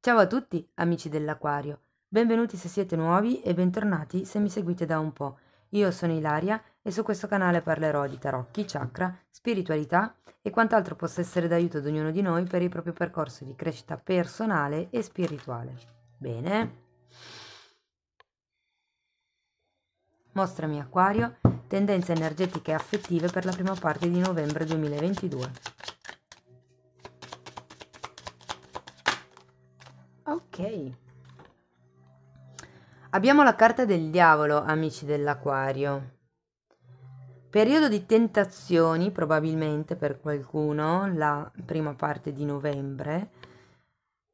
Ciao a tutti, amici dell'Aquario. Benvenuti se siete nuovi e bentornati se mi seguite da un po'. Io sono Ilaria e su questo canale parlerò di tarocchi, chakra, spiritualità e quant'altro possa essere d'aiuto ad ognuno di noi per il proprio percorso di crescita personale e spirituale. Bene. Mostrami Aquario, tendenze energetiche e affettive per la prima parte di novembre 2022. Ok. Abbiamo la carta del diavolo, amici dell'acquario. Periodo di tentazioni, probabilmente per qualcuno, la prima parte di novembre.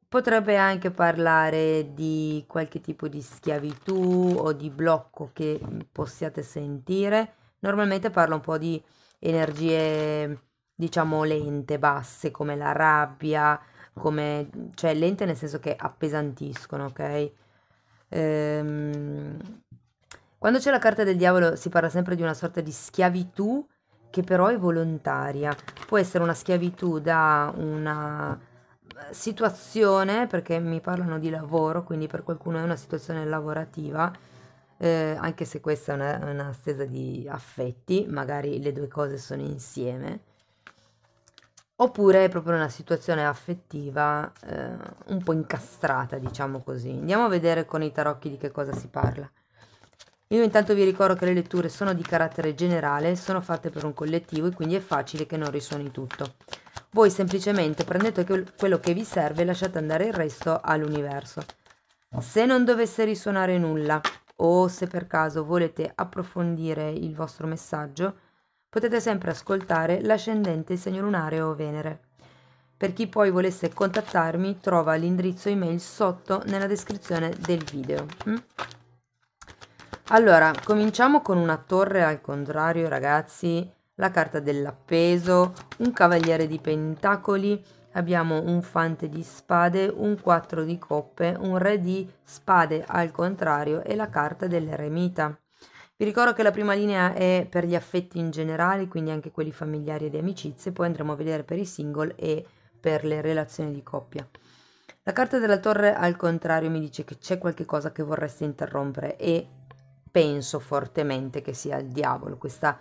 Potrebbe anche parlare di qualche tipo di schiavitù o di blocco che possiate sentire. Normalmente parlo un po' di energie, diciamo, lente, basse, come la rabbia, Ecco. come, cioè lente nel senso che appesantiscono, ok? Ehm, quando c'è la carta del diavolo si parla sempre di una sorta di schiavitù che però è volontaria. Può essere una schiavitù da una situazione, perché mi parlano di lavoro, quindi per qualcuno è una situazione lavorativa, eh, anche se questa è una, una stesa di affetti, magari le due cose sono insieme oppure è proprio una situazione affettiva eh, un po' incastrata, diciamo così. Andiamo a vedere con i tarocchi di che cosa si parla. Io intanto vi ricordo che le letture sono di carattere generale, sono fatte per un collettivo e quindi è facile che non risuoni tutto. Voi semplicemente prendete quello che vi serve e lasciate andare il resto all'universo. Se non dovesse risuonare nulla o se per caso volete approfondire il vostro messaggio, potete sempre ascoltare l'ascendente segno lunare o Venere. Per chi poi volesse contattarmi trova l'indirizzo email sotto nella descrizione del video. Mm? Allora, cominciamo con una torre al contrario ragazzi, la carta dell'appeso, un cavaliere di pentacoli, abbiamo un fante di spade, un 4 di coppe, un re di spade al contrario e la carta dell'eremita. Vi ricordo che la prima linea è per gli affetti in generale, quindi anche quelli familiari e di amicizie, poi andremo a vedere per i single e per le relazioni di coppia. La carta della torre al contrario mi dice che c'è qualche cosa che vorreste interrompere e penso fortemente che sia il diavolo, questa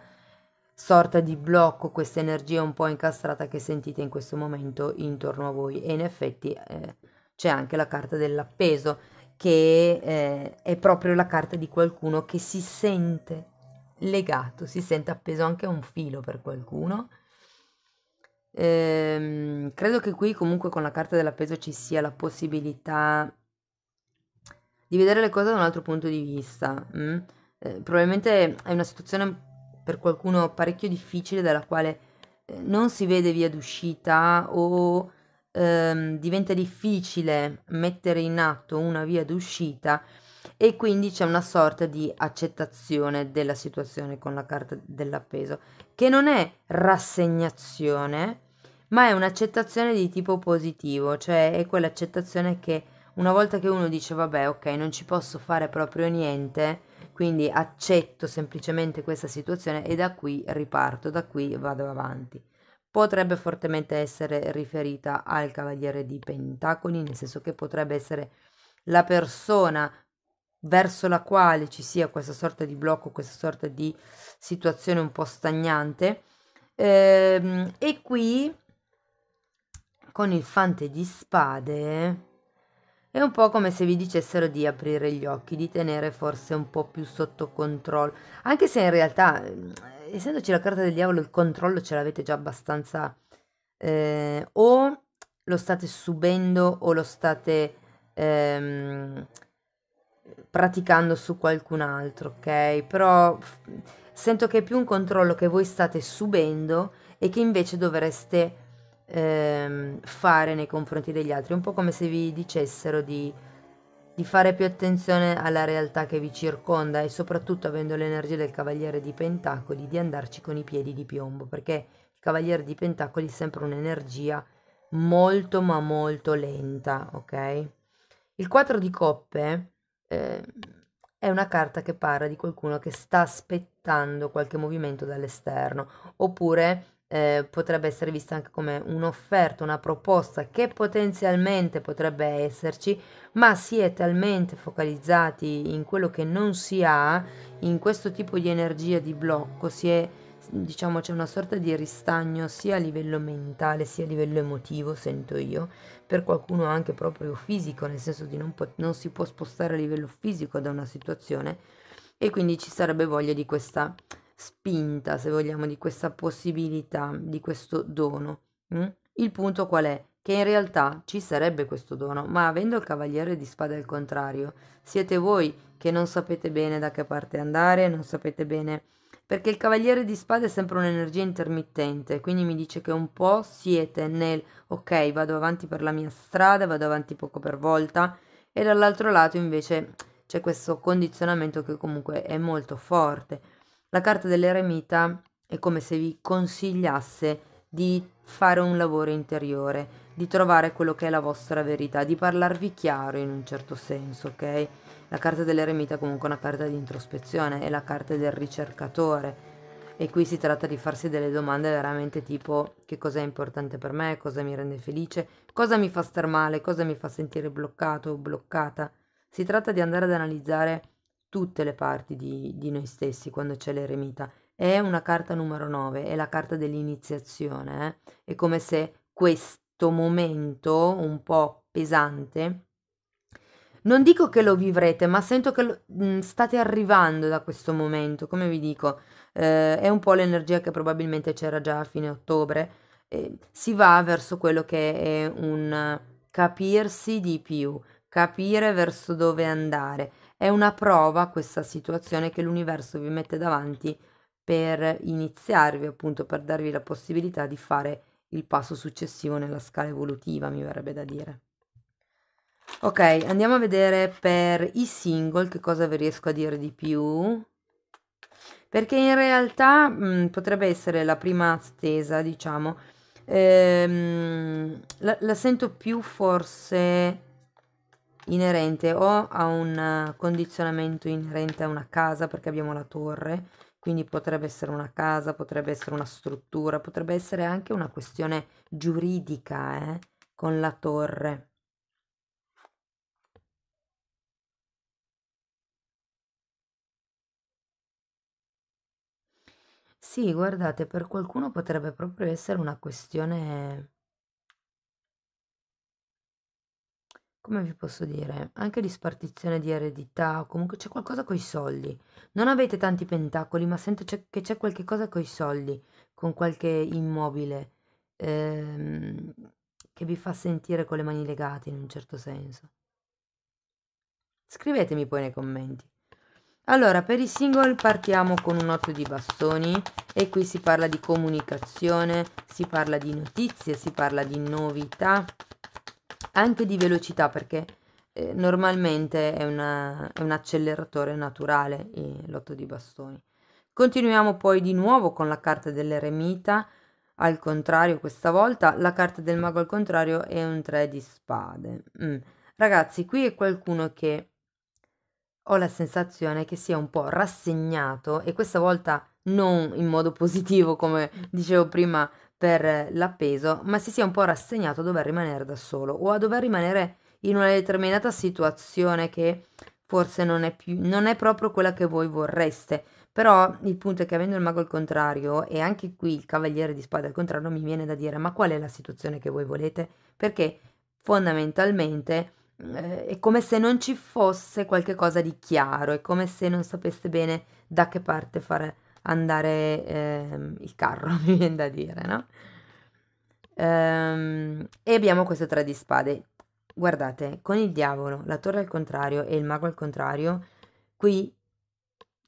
sorta di blocco, questa energia un po' incastrata che sentite in questo momento intorno a voi e in effetti eh, c'è anche la carta dell'appeso che eh, è proprio la carta di qualcuno che si sente legato, si sente appeso anche a un filo per qualcuno. Ehm, credo che qui comunque con la carta dell'appeso ci sia la possibilità di vedere le cose da un altro punto di vista. Mm? Eh, probabilmente è una situazione per qualcuno parecchio difficile dalla quale eh, non si vede via d'uscita o ehm, diventa difficile mettere in atto una via d'uscita e quindi c'è una sorta di accettazione della situazione con la carta dell'appeso, che non è rassegnazione, ma è un'accettazione di tipo positivo, cioè è quell'accettazione che una volta che uno dice vabbè ok non ci posso fare proprio niente, quindi accetto semplicemente questa situazione e da qui riparto, da qui vado avanti potrebbe fortemente essere riferita al Cavaliere di Pentacoli, nel senso che potrebbe essere la persona verso la quale ci sia questa sorta di blocco, questa sorta di situazione un po' stagnante. Ehm, e qui con il fante di spade è un po' come se vi dicessero di aprire gli occhi, di tenere forse un po' più sotto controllo, anche se in realtà essendoci la carta del diavolo, il controllo ce l'avete già abbastanza. Eh, o lo state subendo o lo state ehm, praticando su qualcun altro, ok? Però f- sento che è più un controllo che voi state subendo e che invece dovreste ehm, fare nei confronti degli altri. un po' come se vi dicessero di di fare più attenzione alla realtà che vi circonda e soprattutto avendo l'energia del Cavaliere di Pentacoli di andarci con i piedi di piombo, perché il Cavaliere di Pentacoli è sempre un'energia molto ma molto lenta, ok? Il 4 di coppe eh, è una carta che parla di qualcuno che sta aspettando qualche movimento dall'esterno, oppure eh, potrebbe essere vista anche come un'offerta, una proposta che potenzialmente potrebbe esserci, ma si è talmente focalizzati in quello che non si ha, in questo tipo di energia di blocco, si è diciamo c'è una sorta di ristagno sia a livello mentale sia a livello emotivo, sento io, per qualcuno anche proprio fisico, nel senso di non, po- non si può spostare a livello fisico da una situazione e quindi ci sarebbe voglia di questa spinta, se vogliamo, di questa possibilità, di questo dono. Mm? Il punto qual è? Che in realtà ci sarebbe questo dono, ma avendo il cavaliere di spada al contrario, siete voi che non sapete bene da che parte andare, non sapete bene perché il cavaliere di spade è sempre un'energia intermittente, quindi mi dice che un po' siete nel ok, vado avanti per la mia strada, vado avanti poco per volta, e dall'altro lato invece c'è questo condizionamento che comunque è molto forte. La carta dell'eremita è come se vi consigliasse di fare un lavoro interiore, di trovare quello che è la vostra verità, di parlarvi chiaro in un certo senso, ok? La carta dell'eremita è comunque una carta di introspezione, è la carta del ricercatore e qui si tratta di farsi delle domande veramente tipo che cosa è importante per me, cosa mi rende felice, cosa mi fa star male, cosa mi fa sentire bloccato o bloccata. Si tratta di andare ad analizzare tutte le parti di, di noi stessi quando c'è l'eremita. È una carta numero 9, è la carta dell'iniziazione. Eh? È come se questo momento un po' pesante, non dico che lo vivrete, ma sento che lo, mh, mm, state arrivando da questo momento, come vi dico, eh, è un po' l'energia che probabilmente c'era già a fine ottobre, eh, si va verso quello che è un capirsi di più, capire verso dove andare, è una prova questa situazione che l'universo vi mette davanti per iniziarvi, appunto, per darvi la possibilità di fare il passo successivo nella scala evolutiva, mi verrebbe da dire. Ok, andiamo a vedere per i single che cosa vi riesco a dire di più. Perché in realtà mh, mm, potrebbe essere la prima stesa, diciamo. Ehm, la, la sento più forse inerente o a un eh, condizionamento inerente a una casa perché abbiamo la torre, quindi potrebbe essere una casa, potrebbe essere una struttura, potrebbe essere anche una questione giuridica eh, con la torre. Sì, guardate, per qualcuno potrebbe proprio essere una questione come vi posso dire, anche di spartizione di eredità, comunque c'è qualcosa coi soldi. Non avete tanti pentacoli, ma sento che c'è qualche cosa coi soldi, con qualche immobile, ehm, che vi fa sentire con le mani legate in un certo senso. Scrivetemi poi nei commenti. Allora, per i single partiamo con un otto di bastoni e qui si parla di comunicazione, si parla di notizie, si parla di novità, anche di velocità perché eh, normalmente è, una, è, un acceleratore naturale l'otto di bastoni. Continuiamo poi di nuovo con la carta dell'eremita al contrario questa volta, la carta del mago al contrario è un 3 di spade. Mm. Ragazzi, qui è qualcuno che ho la sensazione che sia un po' rassegnato e questa volta non in modo positivo come dicevo prima per l'appeso, ma si sia un po' rassegnato a dover rimanere da solo o a dover rimanere in una determinata situazione che forse non è, più, non è proprio quella che voi vorreste. Però il punto è che avendo il mago al contrario e anche qui il cavaliere di spada al contrario mi viene da dire ma qual è la situazione che voi volete? Perché fondamentalmente eh, è come se non ci fosse qualcosa di chiaro, è come se non sapeste bene da che parte fare andare eh, il carro, mi viene da dire, no? Ehm, e abbiamo questo tre di spade. Guardate, con il diavolo, la torre al contrario e il mago al contrario, qui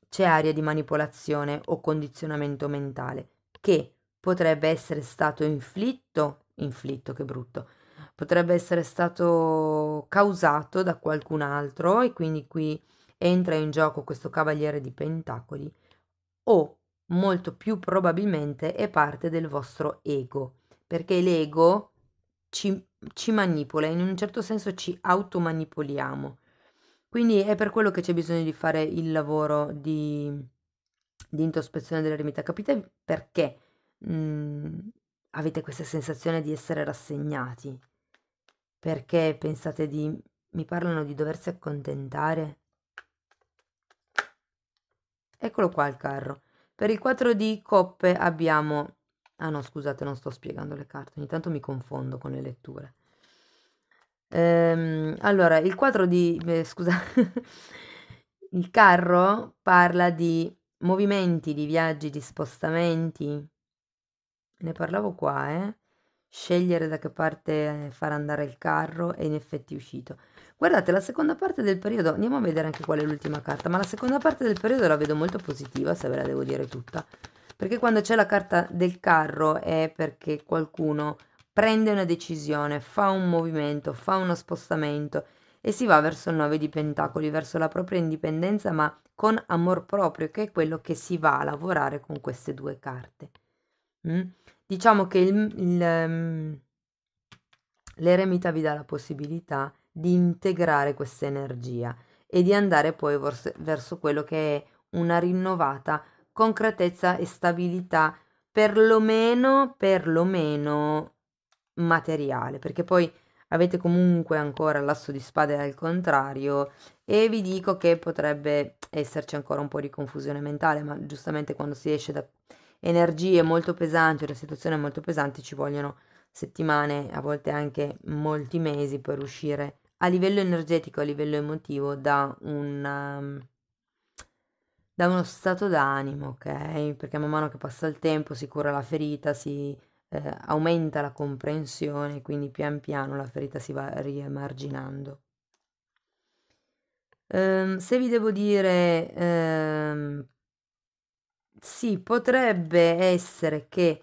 c'è aria di manipolazione o condizionamento mentale che potrebbe essere stato inflitto, inflitto che brutto, potrebbe essere stato causato da qualcun altro e quindi qui entra in gioco questo cavaliere di pentacoli o molto più probabilmente è parte del vostro ego, perché l'ego ci, ci manipola, in un certo senso ci automanipoliamo. Quindi è per quello che c'è bisogno di fare il lavoro di, di introspezione dell'eremita. Capite perché mh, mm, avete questa sensazione di essere rassegnati? Perché pensate di... mi parlano di doversi accontentare? Eccolo qua il carro. Per il 4 di coppe abbiamo... Ah no, scusate, non sto spiegando le carte, ogni tanto mi confondo con le letture. Ehm, allora, il 4 di... Eh, scusa, il carro parla di movimenti, di viaggi, di spostamenti. Ne parlavo qua, eh? Scegliere da che parte far andare il carro e in effetti è uscito. Guardate, la seconda parte del periodo, andiamo a vedere anche qual è l'ultima carta, ma la seconda parte del periodo la vedo molto positiva, se ve la devo dire tutta. Perché quando c'è la carta del carro è perché qualcuno prende una decisione, fa un movimento, fa uno spostamento e si va verso il 9 di pentacoli, verso la propria indipendenza, ma con amor proprio, che è quello che si va a lavorare con queste due carte. Mm? Diciamo che ehm, l'eremita vi dà la possibilità di integrare questa energia e di andare poi verso, verso quello che è una rinnovata concretezza e stabilità perlomeno, perlomeno materiale, perché poi avete comunque ancora l'asso di spade al contrario e vi dico che potrebbe esserci ancora un po' di confusione mentale, ma giustamente quando si esce da energie molto pesanti o da situazioni molto pesanti ci vogliono settimane, a volte anche molti mesi per uscire a livello energetico, a livello emotivo, da, un, ehm, da uno stato d'animo, ok? Perché man mano che passa il tempo si cura la ferita, si eh, aumenta la comprensione, quindi pian piano la ferita si va riemarginando. Um, se vi devo dire, um, sì, potrebbe essere che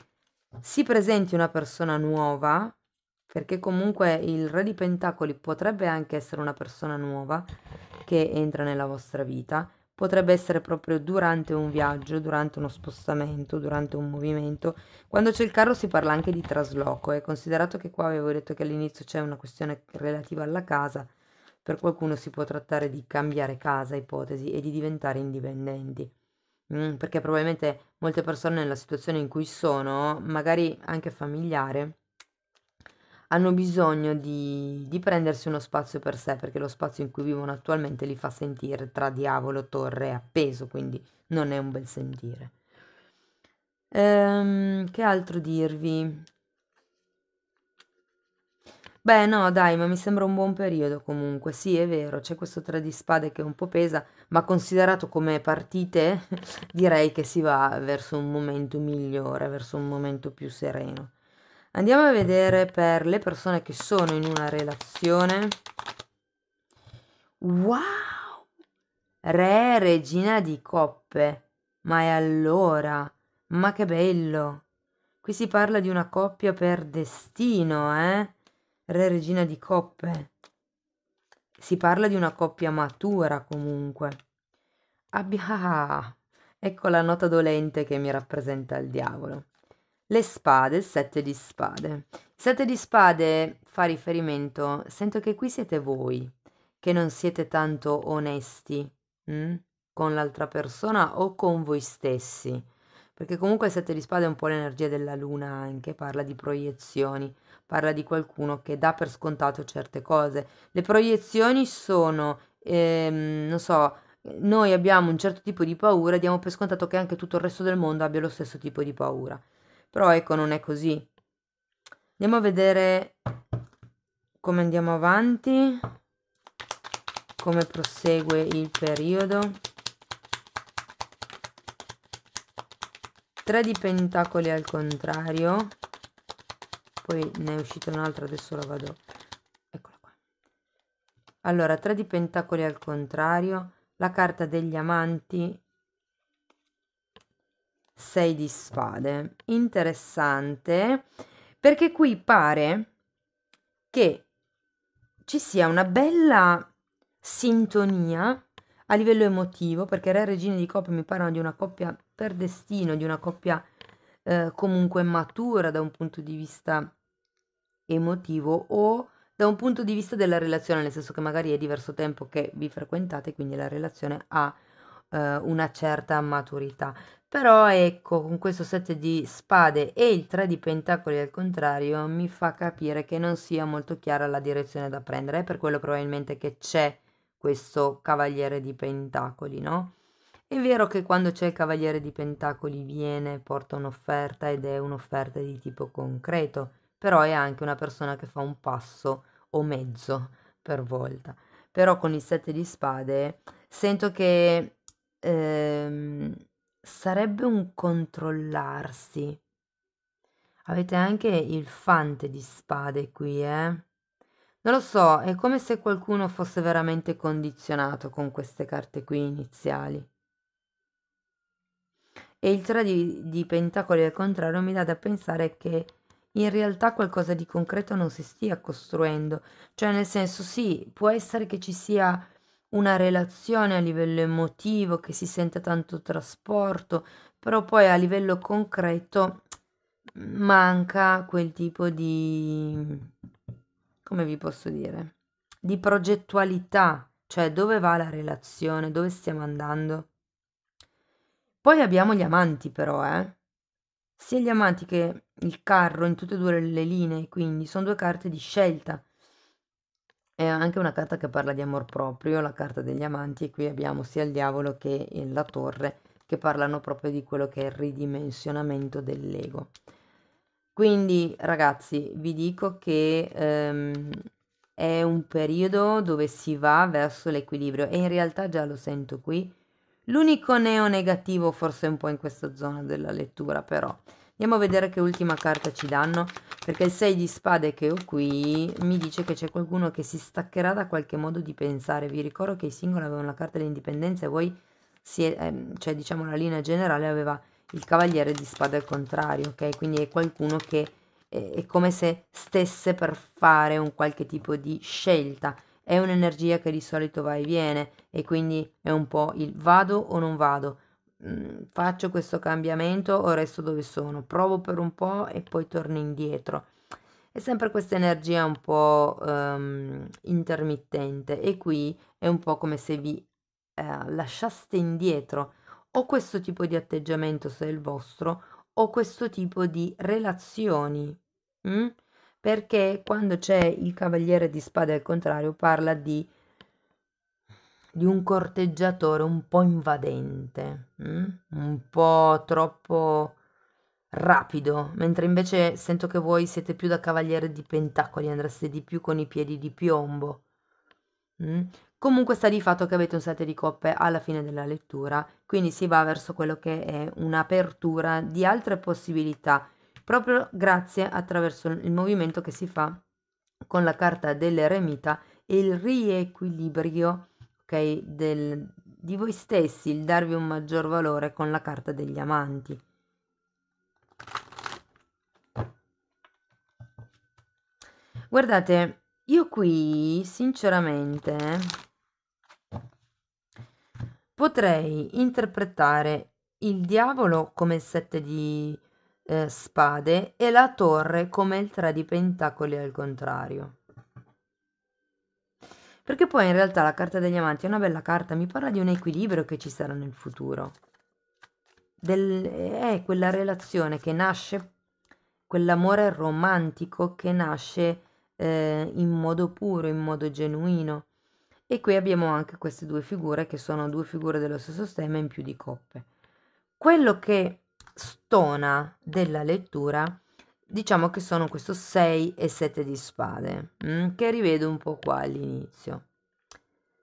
si presenti una persona nuova perché comunque il re di pentacoli potrebbe anche essere una persona nuova che entra nella vostra vita, potrebbe essere proprio durante un viaggio, durante uno spostamento, durante un movimento. Quando c'è il carro si parla anche di trasloco e considerato che qua avevo detto che all'inizio c'è una questione relativa alla casa, per qualcuno si può trattare di cambiare casa, ipotesi, e di diventare indipendenti. Mm, perché probabilmente molte persone nella situazione in cui sono, magari anche familiare, hanno bisogno di, di, prendersi uno spazio per sé perché lo spazio in cui vivono attualmente li fa sentire tra diavolo, torre appeso, quindi non è un bel sentire. Ehm, che altro dirvi? Beh, no, dai, ma mi sembra un buon periodo comunque. Sì, è vero, c'è questo tre di spade che un po' pesa, ma considerato come partite, direi che si va verso un momento migliore, verso un momento più sereno. Andiamo a vedere per le persone che sono in una relazione. Wow! Re, regina di coppe. Ma è allora? Ma che bello! Qui si parla di una coppia per destino, eh? Re, regina di coppe. Si parla di una coppia matura comunque. Abbia... Ah, ecco la nota dolente che mi rappresenta il diavolo le spade, il sette di spade. Il sette di spade fa riferimento, sento che qui siete voi, che non siete tanto onesti mh? Mm? con l'altra persona o con voi stessi, perché comunque il sette di spade è un po' l'energia della luna anche, parla di proiezioni, parla di qualcuno che dà per scontato certe cose. Le proiezioni sono, ehm, non so, noi abbiamo un certo tipo di paura, diamo per scontato che anche tutto il resto del mondo abbia lo stesso tipo di paura. Però ecco, non è così. Andiamo a vedere come andiamo avanti, come prosegue il periodo. Tre di pentacoli al contrario. Poi ne è uscita un'altra, adesso la vado. Eccola qua. Allora, tre di pentacoli al contrario, la carta degli amanti 6 di spade. Interessante perché qui pare che ci sia una bella sintonia a livello emotivo, perché re e regine di coppia mi parlano di una coppia per destino, di una coppia eh, comunque matura da un punto di vista emotivo o da un punto di vista della relazione, nel senso che magari è diverso tempo che vi frequentate, quindi la relazione ha eh, una certa maturità. Però ecco, con questo set di spade e il 3 di pentacoli al contrario, mi fa capire che non sia molto chiara la direzione da prendere, è per quello probabilmente che c'è questo cavaliere di pentacoli, no? È vero che quando c'è il cavaliere di pentacoli viene, porta un'offerta ed è un'offerta di tipo concreto, però è anche una persona che fa un passo o mezzo per volta. Però con il 7 di spade sento che... Ehm, sarebbe un controllarsi. Avete anche il fante di spade qui, eh? Non lo so, è come se qualcuno fosse veramente condizionato con queste carte qui iniziali. E il 3 di, di, pentacoli al contrario mi dà da pensare che in realtà qualcosa di concreto non si stia costruendo. Cioè, nel senso, sì, può essere che ci sia una relazione a livello emotivo, che si sente tanto trasporto, però poi a livello concreto manca quel tipo di, come vi posso dire, di progettualità, cioè dove va la relazione, dove stiamo andando. Poi abbiamo gli amanti però, eh? Sia gli amanti che il carro in tutte e due le linee, quindi sono due carte di scelta. È anche una carta che parla di amor proprio, la carta degli amanti, e qui abbiamo sia il diavolo che la torre che parlano proprio di quello che è il ridimensionamento dell'ego. Quindi ragazzi, vi dico che ehm, è un periodo dove si va verso l'equilibrio e in realtà già lo sento qui. L'unico neo negativo forse un po' in questa zona della lettura però Andiamo a vedere che ultima carta ci danno, perché il 6 di spade che ho qui mi dice che c'è qualcuno che si staccherà da qualche modo di pensare. Vi ricordo che i singoli avevano la carta dell'indipendenza e voi, è, ehm, cioè diciamo la linea generale aveva il cavaliere di spade al contrario, ok? Quindi è qualcuno che è, è come se stesse per fare un qualche tipo di scelta è un'energia che di solito va e viene e quindi è un po' il vado o non vado, Mm, faccio questo cambiamento o resto dove sono, provo per un po' e poi torno indietro. È sempre questa energia un po' um, intermittente e qui è un po' come se vi eh, lasciaste indietro o questo tipo di atteggiamento se è il vostro o questo tipo di relazioni. Mh? Mm? Perché quando c'è il cavaliere di spada al contrario parla di di un corteggiatore un po' invadente, mm? un po' troppo rapido, mentre invece sento che voi siete più da cavaliere di pentacoli, andreste di più con i piedi di piombo. Mm? Comunque sta di fatto che avete un 7 di coppe alla fine della lettura, quindi si va verso quello che è un'apertura di altre possibilità, proprio grazie attraverso il movimento che si fa con la carta dell'eremita e il riequilibrio ok? Del, di voi stessi, il darvi un maggior valore con la carta degli amanti. Guardate, io qui sinceramente potrei interpretare il diavolo come il sette di eh, spade e la torre come il tre di pentacoli al contrario perché poi in realtà la carta degli amanti è una bella carta, mi parla di un equilibrio che ci sarà nel futuro. Del, è quella relazione che nasce, quell'amore romantico che nasce eh, in modo puro, in modo genuino. E qui abbiamo anche queste due figure che sono due figure dello stesso stemma in più di coppe. Quello che stona della lettura diciamo che sono questo 6 e 7 di spade, mm, che rivedo un po' qua all'inizio.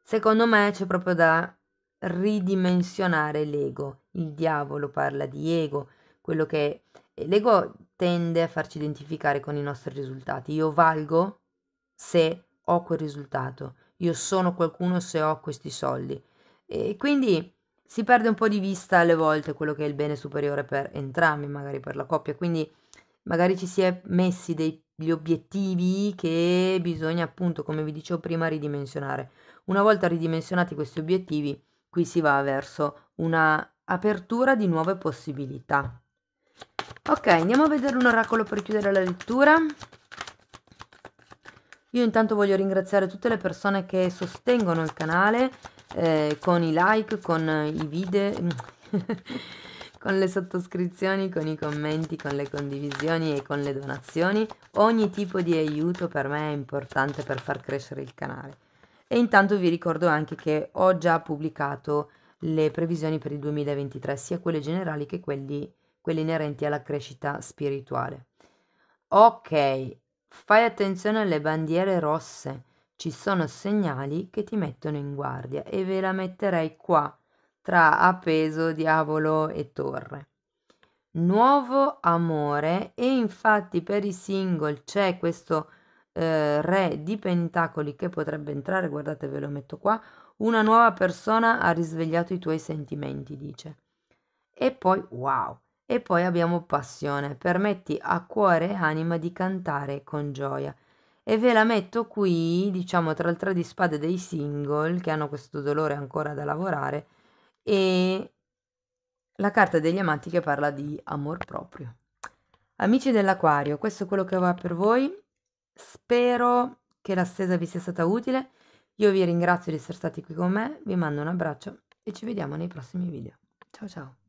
Secondo me c'è proprio da ridimensionare l'ego. Il diavolo parla di ego, quello che l'ego tende a farci identificare con i nostri risultati. Io valgo se ho quel risultato, io sono qualcuno se ho questi soldi. E quindi si perde un po' di vista alle volte quello che è il bene superiore per entrambi, magari per la coppia. Quindi magari ci si è messi degli obiettivi che bisogna appunto, come vi dicevo prima, ridimensionare. Una volta ridimensionati questi obiettivi, qui si va verso una apertura di nuove possibilità. Ok, andiamo a vedere un oracolo per chiudere la lettura. Io intanto voglio ringraziare tutte le persone che sostengono il canale eh, con i like, con i video. Eh, con le sottoscrizioni, con i commenti, con le condivisioni e con le donazioni. Ogni tipo di aiuto per me è importante per far crescere il canale. E intanto vi ricordo anche che ho già pubblicato le previsioni per il 2023, sia quelle generali che quelli, quelle inerenti alla crescita spirituale. Ok, fai attenzione alle bandiere rosse, ci sono segnali che ti mettono in guardia e ve la metterei qua tra appeso Diavolo e Torre. Nuovo amore e infatti per i single c'è questo eh, re di pentacoli che potrebbe entrare, guardate ve lo metto qua, una nuova persona ha risvegliato i tuoi sentimenti, dice. E poi wow, e poi abbiamo passione, permetti a cuore e anima di cantare con gioia. E ve la metto qui, diciamo tra il tre di spade dei single che hanno questo dolore ancora da lavorare e la carta degli amanti che parla di amor proprio. Amici dell'acquario, questo è quello che ho per voi. Spero che la stesa vi sia stata utile. Io vi ringrazio di essere stati qui con me, vi mando un abbraccio e ci vediamo nei prossimi video. Ciao ciao!